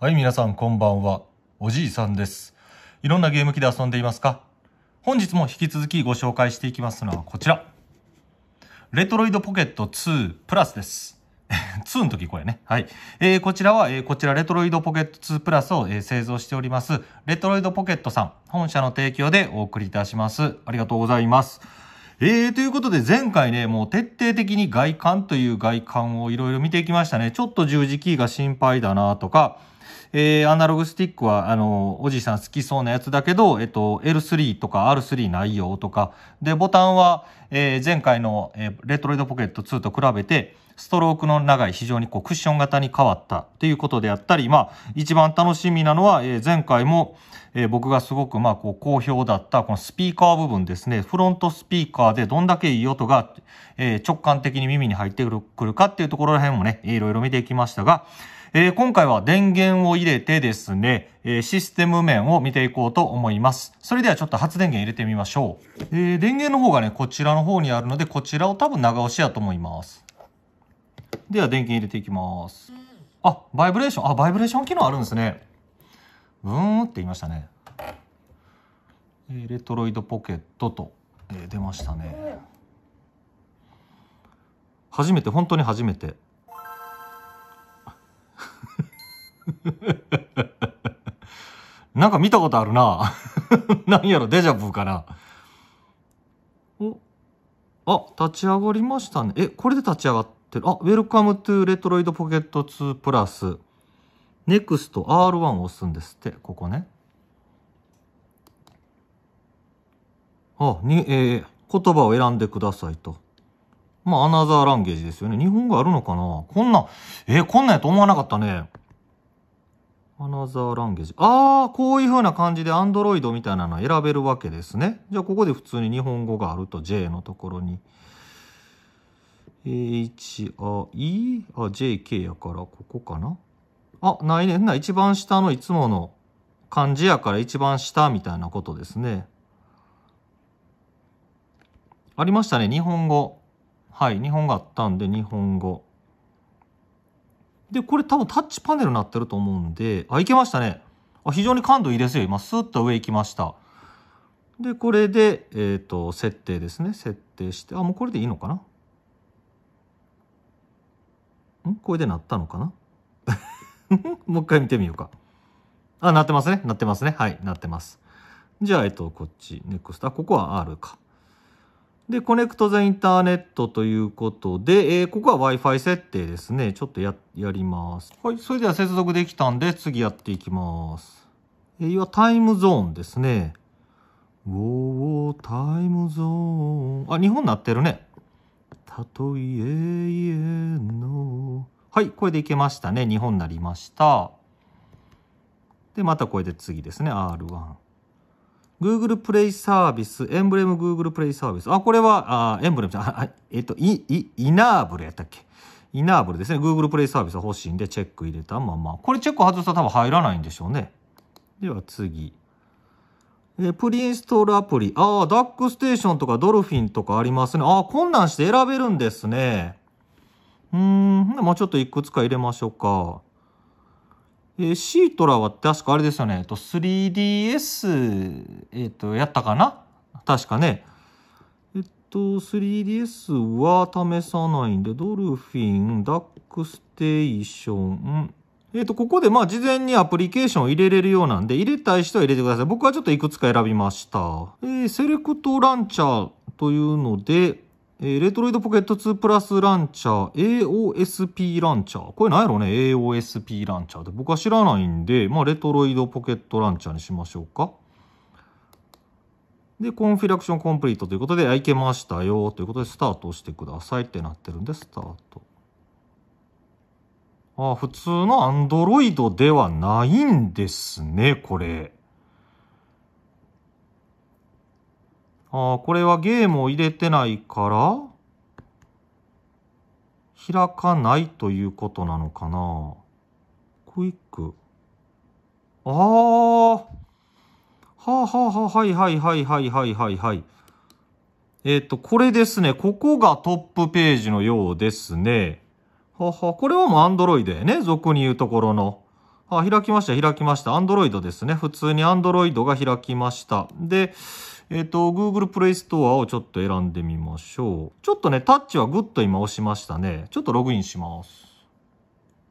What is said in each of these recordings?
はい、皆さんこんばんは。おじいさんです。いろんなゲーム機で遊んでいますか本日も引き続きご紹介していきますのはこちら。レトロイドポケット2プラスです。2 の時これね。はい。えー、こちらは、えー、こちらレトロイドポケット2プラスを、えー、製造しております、レトロイドポケットさん、本社の提供でお送りいたします。ありがとうございます。えー、ということで前回ね、もう徹底的に外観という外観をいろいろ見ていきましたね。ちょっと十字キーが心配だなとか、えー、アナログスティックは、あの、おじいさん好きそうなやつだけど、えっと、L3 とか R3 ないよとか、で、ボタンは、えー、前回の、えー、レトロイドポケット2と比べて、ストロークの長い非常にこうクッション型に変わったということであったり、まあ、一番楽しみなのは、え前回も、え僕がすごくまあこう好評だったこのスピーカー部分ですねフロントスピーカーでどんだけいい音が、え直感的に耳に入ってくるかっていうところら辺もねいろいろ見ていきましたが、え今回は電源を入れてですね、えシステム面を見ていこうと思います。それではちょっと発電源入れてみましょう。え電源の方がね、こちらの方にあるので、こちらを多分長押しやと思います。では電源入れていきます。あ、バイブレーション。あ、バイブレーション機能あるんですね。うーって言いましたね。えレトロイドポケットと、え出ましたね。初めて、本当に初めて。なんか見たことあるな。なんやろ、デジャブかな。お、あ、立ち上がりましたね。え、これで立ち上がったってる。あ、Welcome to Retroid Pocket 2 Plus。NEXT R1 を押すんですって、ここね。あ、に、えー、言葉を選んでくださいと。まあ、アナザーランゲージですよね。日本語あるのかなこんな、えー、こんなんやと思わなかったね。アナザーランゲージ。ああ、こういう風な感じで Android みたいなの選べるわけですね。じゃあ、ここで普通に日本語があると J のところに。h i e あ、j, k やから、ここかなあ、ないねんな。一番下のいつもの漢字やから一番下みたいなことですね。ありましたね。日本語。はい。日本語あったんで、日本語。で、これ多分タッチパネルになってると思うんで、あ、いけましたね。あ、非常に感度いいですよ。今、スッと上行きました。で、これで、えっ、ー、と、設定ですね。設定して、あ、もうこれでいいのかなこれで鳴ったのかな もう一回見てみようか。あ、鳴ってますね。鳴ってますね。はい、鳴ってます。じゃあ、えっと、こっち、ネクスト。ここは R か。で、コネクトザインターネットということで、えー、ここは Wi-Fi 設定ですね。ちょっとや、やります。はい、それでは接続できたんで、次やっていきます。えー、要はタイムゾーンですね。ウォーウォータイムゾーン。あ、日本なってるね。たとえ永遠のはいこれでいけましたね2本になりましたでまたこれで次ですね R1 Google プレイサービスエンブレム Google プレイサービスあこれはあエンブレムじゃえっとイイイナーブルやったっけイナーブルですね Google プレイサービス欲しいんでチェック入れたままこれチェック外すと多分入らないんでしょうねでは次えプリインストールアプリ。ああ、ダックステーションとかドルフィンとかありますね。ああ、こんなんして選べるんですね。うーん、まあちょっといくつか入れましょうか。えー、シートラは確かあれですよね。えっと、3DS、えっと、やったかな確かね。えっと、3DS は試さないんで、ドルフィン、ダックステーション、えっ、ー、と、ここでまあ事前にアプリケーションを入れれるようなんで、入れたい人は入れてください。僕はちょっといくつか選びました。えー、セレクトランチャーというので、えー、レトロイドポケット2プラスランチャー、AOSP ランチャー。これ何やろうね ?AOSP ランチャーって僕は知らないんで、まあレトロイドポケットランチャーにしましょうか。で、コンフィラクションコンプリートということで、いけましたよということで、スタートしてくださいってなってるんで、スタート。あ普通のアンドロイドではないんですね、これ。あこれはゲームを入れてないから開かないということなのかなクイック。ああはあはあはあ、はいはいはいはいはいはいはい。えっ、ー、と、これですね。ここがトップページのようですね。はは、これはもう Android やね。俗に言うところの。あ、開きました、開きました。Android ですね。普通に Android が開きました。で、えっ、ー、と、Google Play Store をちょっと選んでみましょう。ちょっとね、タッチはグッと今押しましたね。ちょっとログインします。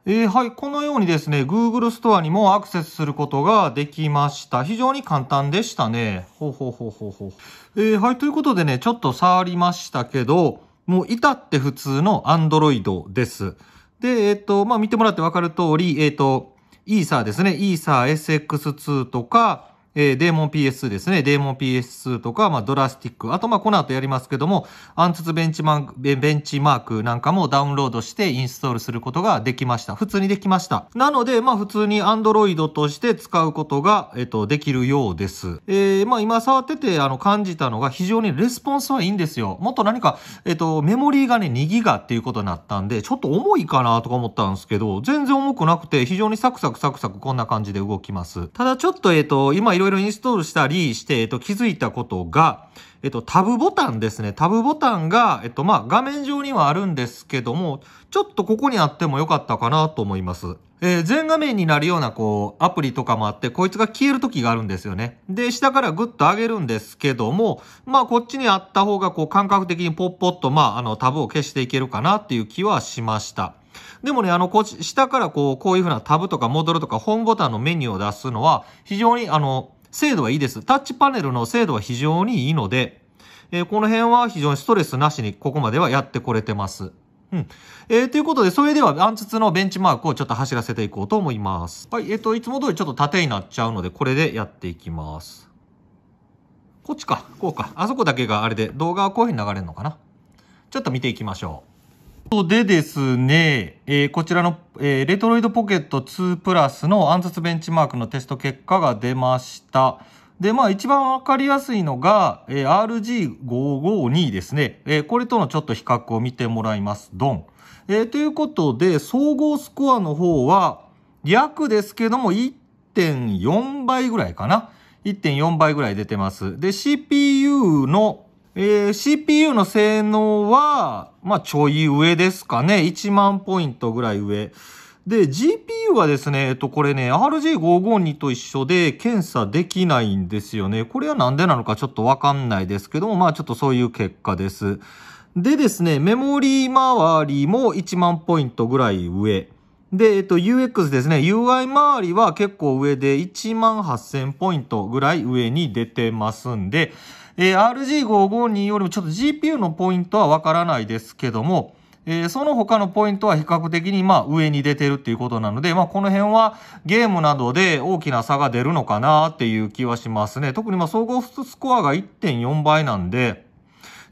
えー、はい、このようにですね、Google ストアにもアクセスすることができました。非常に簡単でしたね。ほうほうほうほうほう。えー、はい、ということでね、ちょっと触りましたけど、もう至って普通のアンドロイドです。で、えっ、ー、と、まあ、見てもらってわかる通り、えっ、ー、と、イーサーですね。イーサー SX2 とか、えー、デーモン PS2 ですね。デーモン PS2 とか、まあ、ドラスティック。あと、まあ、この後やりますけども、アンツツベンチマーク、ベンチマークなんかもダウンロードしてインストールすることができました。普通にできました。なので、まあ、普通に Android として使うことが、えっと、できるようです。えー、まあ、今触ってて、あの、感じたのが非常にレスポンスはいいんですよ。もっと何か、えっと、メモリーがね、2ギガっていうことになったんで、ちょっと重いかなとか思ったんですけど、全然重くなくて、非常にサクサクサクサクこんな感じで動きます。ただちょっと、えっと、今いろブルインストールしたりして、えっと、気づいたことが、えっと、タブボタンですね。タブボタンが、えっと、まあ、画面上にはあるんですけども、ちょっとここにあってもよかったかなと思います。えー、全画面になるような、こう、アプリとかもあって、こいつが消える時があるんですよね。で、下からグッと上げるんですけども、まあ、こっちにあった方が、こう、感覚的にポッポッと、まあ、あの、タブを消していけるかなっていう気はしました。でもね、あの、こち、下からこう、こういう風なタブとか戻るとか、ホームボタンのメニューを出すのは、非常に、あの、精度はいいです。タッチパネルの精度は非常にいいので、えー、この辺は非常にストレスなしにここまではやってこれてます。うん。えー、ということで、それでは、アンツツのベンチマークをちょっと走らせていこうと思います。はい、えっ、ー、と、いつも通りちょっと縦になっちゃうので、これでやっていきます。こっちか、こうか。あそこだけがあれで、動画はこういうふうに流れるのかな。ちょっと見ていきましょう。でですね、えー、こちらの、えー、レトロイドポケット2プラスの暗殺ベンチマークのテスト結果が出ました。で、まあ一番わかりやすいのが、えー、RG552 ですね、えー、これとのちょっと比較を見てもらいます。ドン。えー、ということで、総合スコアの方は、約ですけども1.4倍ぐらいかな。1.4倍ぐらい出てます。で、CPU のえー、CPU の性能は、まあ、ちょい上ですかね。1万ポイントぐらい上。で、GPU はですね、えっと、これね、RG552 と一緒で検査できないんですよね。これはなんでなのかちょっとわかんないですけども、まあちょっとそういう結果です。でですね、メモリー周りも1万ポイントぐらい上。で、えっと、UX ですね。UI 周りは結構上で1万8000ポイントぐらい上に出てますんで、えー、RG552 よりもちょっと GPU のポイントはわからないですけども、えー、その他のポイントは比較的にまあ上に出てるっていうことなので、まあこの辺はゲームなどで大きな差が出るのかなっていう気はしますね。特にまあ総合スコアが1.4倍なんで、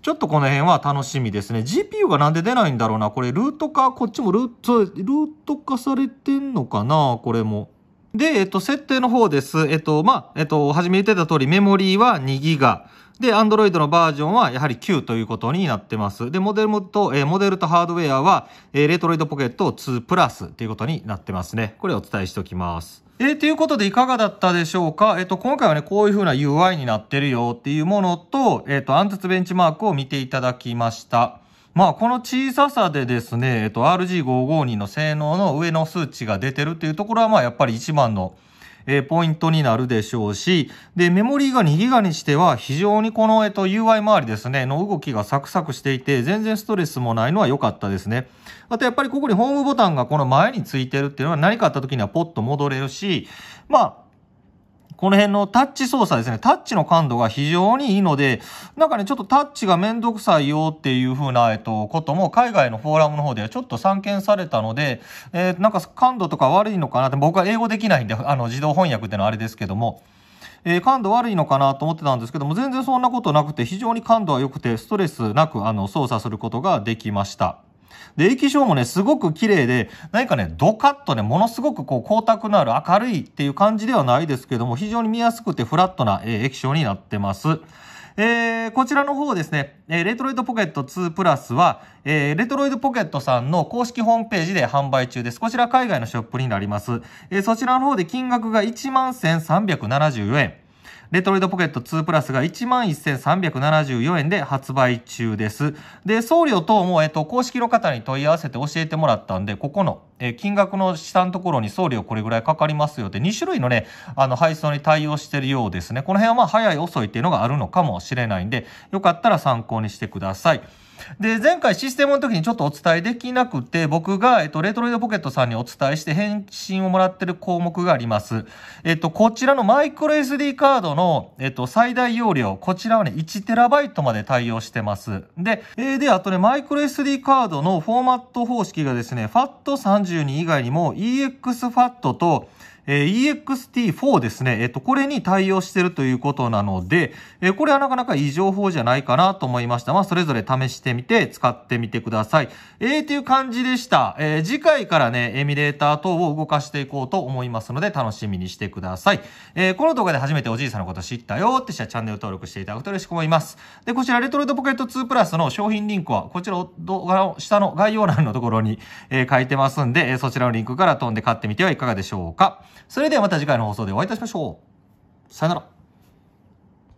ちょっとこの辺は楽しみですね。GPU がなんで出ないんだろうな。これルート化、こっちもルート、ルート化されてんのかなこれも。で、えっと、設定の方です。えっと、まあ、えっと、初め言ってた通りメモリーは2ギガ。で、Android のバージョンはやはり9ということになってます。で、モデルと、えー、モデルとハードウェアは、えー、レトロイドポケット2プラスということになってますね。これをお伝えしておきます。えー、ということでいかがだったでしょうかえっ、ー、と、今回はね、こういう風な UI になってるよっていうものと、えっ、ー、と、アンツツベンチマークを見ていただきました。まあ、この小ささでですね、えっ、ー、と、RG552 の性能の上の数値が出てるっていうところは、まあ、やっぱり一番のえー、ポイントになるでしょうし、で、メモリーが2ギガにしては非常にこの、えっと、UI 周りですね、の動きがサクサクしていて、全然ストレスもないのは良かったですね。あとやっぱりここにホームボタンがこの前についてるっていうのは何かあった時にはポッと戻れるし、まあ、この辺のタッチ操作ですね、タッチの感度が非常にいいので、なんかね、ちょっとタッチがめんどくさいよっていう風な、えっと、ことも海外のフォーラムの方ではちょっと散見されたので、えー、なんか感度とか悪いのかなって、僕は英語できないんで、あの、自動翻訳ってのはあれですけども、えー、感度悪いのかなと思ってたんですけども、全然そんなことなくて、非常に感度は良くて、ストレスなく、あの、操作することができました。で、液晶もね、すごく綺麗で、何かね、ドカッとね、ものすごくこう光沢のある明るいっていう感じではないですけども、非常に見やすくてフラットな、えー、液晶になってます。えー、こちらの方ですね、えー、レトロイドポケット2プラスは、えー、レトロイドポケットさんの公式ホームページで販売中です。こちら海外のショップになります。えそちらの方で金額が11,374円。レトロイドポケット2プラスが11,374円で発売中です。で、送料等も、えっと、公式の方に問い合わせて教えてもらったんで、ここの、え金額の下のところに送料これぐらいかかりますよって、2種類のね、あの、配送に対応してるようですね。この辺はまあ、早い遅いっていうのがあるのかもしれないんで、よかったら参考にしてください。で、前回システムの時にちょっとお伝えできなくて、僕が、えっと、レトロイドポケットさんにお伝えして返信をもらってる項目があります。えっと、こちらのマイクロ SD カードの、えっと、最大容量、こちらはね、1TB まで対応してます。で、えー、で、あとね、マイクロ SD カードのフォーマット方式がですね、FAT32 以外にも EXFAT と、えー、EXT4 ですね、えっ、ー、と、これに対応してるということなので、えー、これはなかなかいい情報じゃないかなと思いました。まあ、それぞれ試してみて、使ってみてください。えー、という感じでした。えー、次回からね、エミュレーター等を動かしていこうと思いますので、楽しみにしてください。えー、この動画で初めておじいさんのこと知ったよってたらチャンネル登録していただくと嬉しく思います。で、こちら、レトルトポケット2プラスの商品リンクは、こちら動画の下の概要欄のところに、えー、書いてますんで、そちらのリンクから飛んで買ってみてはいかがでしょうか。それではまた次回の放送でお会いいたしましょう。さよなら。